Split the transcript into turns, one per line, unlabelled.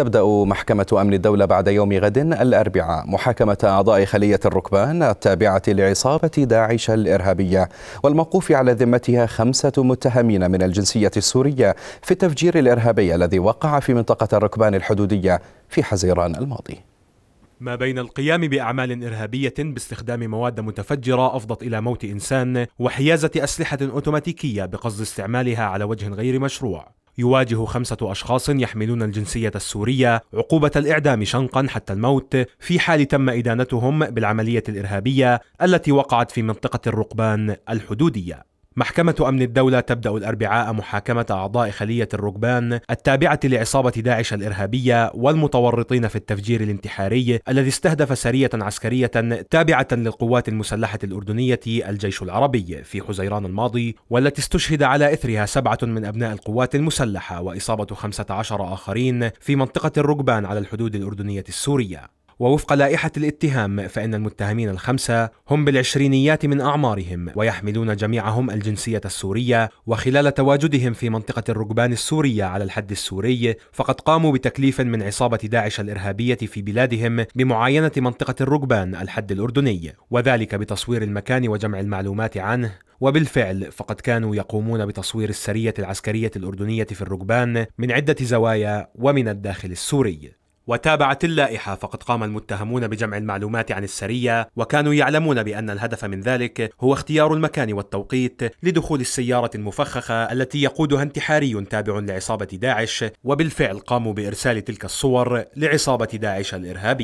تبدأ محكمة أمن الدولة بعد يوم غد الأربعاء محاكمة أعضاء خلية الركبان التابعة لعصابة داعش الإرهابية والموقوف على ذمتها خمسة متهمين من الجنسية السورية في التفجير الإرهابي الذي وقع في منطقة الركبان الحدودية في حزيران الماضي
ما بين القيام بأعمال إرهابية باستخدام مواد متفجرة أفضت إلى موت إنسان وحيازة أسلحة أوتوماتيكية بقصد استعمالها على وجه غير مشروع يواجه خمسة أشخاص يحملون الجنسية السورية عقوبة الإعدام شنقا حتى الموت في حال تم إدانتهم بالعملية الإرهابية التي وقعت في منطقة الرقبان الحدودية محكمة أمن الدولة تبدأ الأربعاء محاكمة أعضاء خلية الركبان التابعة لعصابة داعش الإرهابية والمتورطين في التفجير الانتحاري الذي استهدف سرية عسكرية تابعة للقوات المسلحة الأردنية الجيش العربي في حزيران الماضي والتي استشهد على إثرها سبعة من أبناء القوات المسلحة وإصابة 15 آخرين في منطقة الركبان على الحدود الأردنية السورية ووفق لائحة الاتهام فإن المتهمين الخمسة هم بالعشرينيات من أعمارهم ويحملون جميعهم الجنسية السورية وخلال تواجدهم في منطقة الركبان السورية على الحد السوري فقد قاموا بتكليف من عصابة داعش الإرهابية في بلادهم بمعاينة منطقة الركبان الحد الأردني وذلك بتصوير المكان وجمع المعلومات عنه وبالفعل فقد كانوا يقومون بتصوير السرية العسكرية الأردنية في الركبان من عدة زوايا ومن الداخل السوري وتابعت اللائحة فقد قام المتهمون بجمع المعلومات عن السرية وكانوا يعلمون بأن الهدف من ذلك هو اختيار المكان والتوقيت لدخول السيارة المفخخة التي يقودها انتحاري تابع لعصابة داعش وبالفعل قاموا بإرسال تلك الصور لعصابة داعش الإرهابية